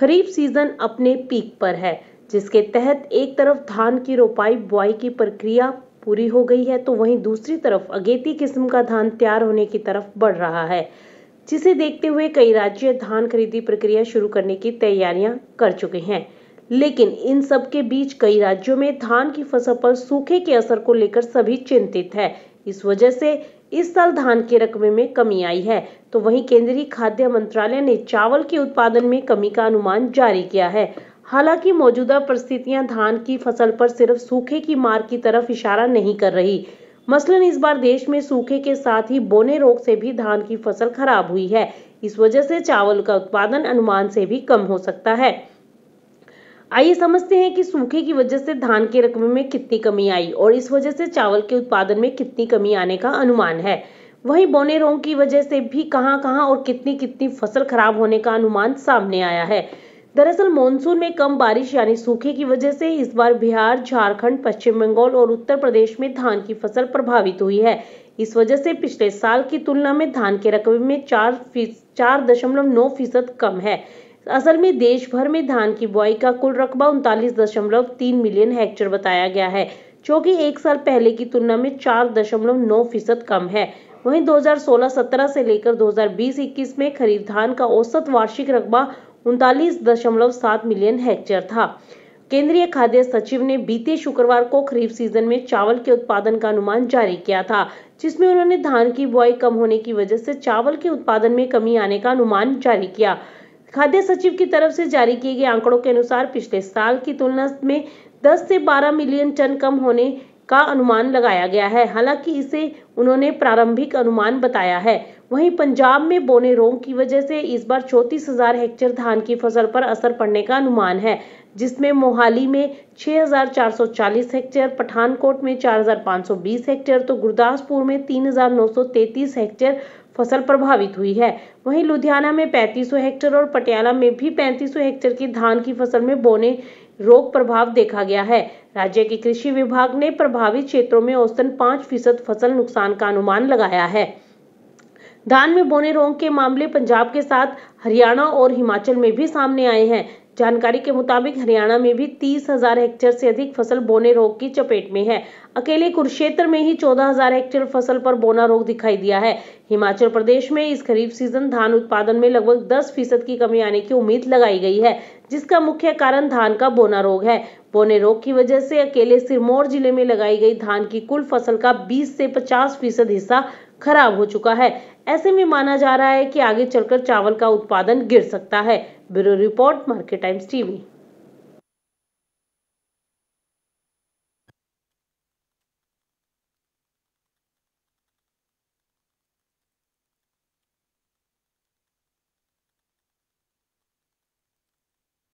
खरीफ season अपने peak पर है जिसके तहत एक तरफ धान की रोपाई बुआई की प्रक्रिया पूरी हो गई है तो वहीं दूसरी तरफ अगेती किस्म का धान तैयार होने की तरफ बढ़ रहा है जिसे देखते हुए कई राज्य धान खरीदी प्रक्रिया शुरू करने की तैयारियां कर चुके हैं लेकिन इन सब के बीच कई राज्यों में धान की फसल पर सूखे के असर को लेकर सभी चिंतित है इस वजह से इस साल धान के रकबे में कमी आई है तो वहीं केंद्रीय खाद्य मंत्रालय ने चावल के उत्पादन में कमी का अनुमान जारी किया है हालांकि मौजूदा परिस्थितियां धान की फसल पर सिर्फ सूखे की मार की तरफ इशारा नहीं कर रही मसलन इस बार देश में सूखे के साथ ही बोने रोग से भी धान की फसल खराब हुई है इस वजह से चावल का उत्पादन अनुमान से भी कम हो सकता है आइए समझते हैं कि सूखे की वजह से धान के रकबे में कितनी कमी आई और इस वजह से चावल के उत्पादन में कितनी कमी आने का अनुमान है वहीं बोने रोग की वजह से भी कहां कहां और कितनी कितनी फसल खराब होने का अनुमान सामने आया है दरअसल मानसून में कम बारिश यानी सूखे की वजह से इस बार बिहार झारखंड पश्चिम बंगाल और उत्तर प्रदेश में धान की फसल प्रभावित हुई है इस वजह से पिछले साल की तुलना में धान के रकबे में चार फीस चार दशमलव नौ फीसद कम है असल में देश भर में धान की बुआई का कुल रकबा उनतालीस दशमलव तीन मिलियन हेक्टेयर बताया गया है जो कि एक साल पहले की तुलना में चार दशमलव नौ फीसद कम है वहीं 2016-17 से लेकर 2020-21 में खरीफ धान का औसत वार्षिक रकबा उनतालीस दशमलव सात मिलियन हेक्टेयर था केंद्रीय खाद्य सचिव ने बीते शुक्रवार को खरीफ सीजन में चावल के उत्पादन का अनुमान जारी किया था जिसमें उन्होंने धान की बुआई कम होने की वजह से चावल के उत्पादन में कमी आने का अनुमान जारी किया खाद्य सचिव की तरफ से जारी किए गए आंकड़ों के अनुसार पिछले साल की तुलना में 10 से 12 मिलियन टन कम होने का अनुमान लगाया गया है हालांकि इसे उन्होंने प्रारंभिक अनुमान बताया है वहीं पंजाब में बोने रोग की वजह से इस बार चौंतीस हजार हेक्टेयर धान की फसल पर असर पड़ने का अनुमान है जिसमें मोहाली में 6,440 हेक्टेयर पठानकोट में 4,520 हेक्टेयर तो गुरदासपुर में 3,933 हेक्टेयर फसल प्रभावित हुई है वहीं लुधियाना में 3500 हेक्टेयर और पटियाला में भी 3500 हेक्टेयर की धान की फसल में बोने रोग प्रभाव देखा गया है राज्य के कृषि विभाग ने प्रभावित क्षेत्रों में औसतन पाँच फीसद फसल नुकसान का अनुमान लगाया है धान में बोने रोग के मामले पंजाब के साथ हरियाणा और हिमाचल में भी सामने आए हैं जानकारी के मुताबिक हरियाणा में भी तीस हजार हेक्टेयर से अधिक फसल बोने रोग की चपेट में है अकेले कुरुक्षेत्र में ही चौदह हजार हेक्टेयर फसल पर बोना रोग दिखाई दिया है हिमाचल प्रदेश में इस खरीफ सीजन धान उत्पादन में लगभग 10 फीसद की कमी आने की उम्मीद लगाई गई है जिसका मुख्य कारण धान का बोना रोग है बोने रोग की वजह से अकेले सिरमौर जिले में लगाई गई धान की कुल फसल का बीस से पचास फीसद हिस्सा खराब हो चुका है ऐसे में माना जा रहा है कि आगे चलकर चावल का उत्पादन गिर सकता है bureau report Market Times TV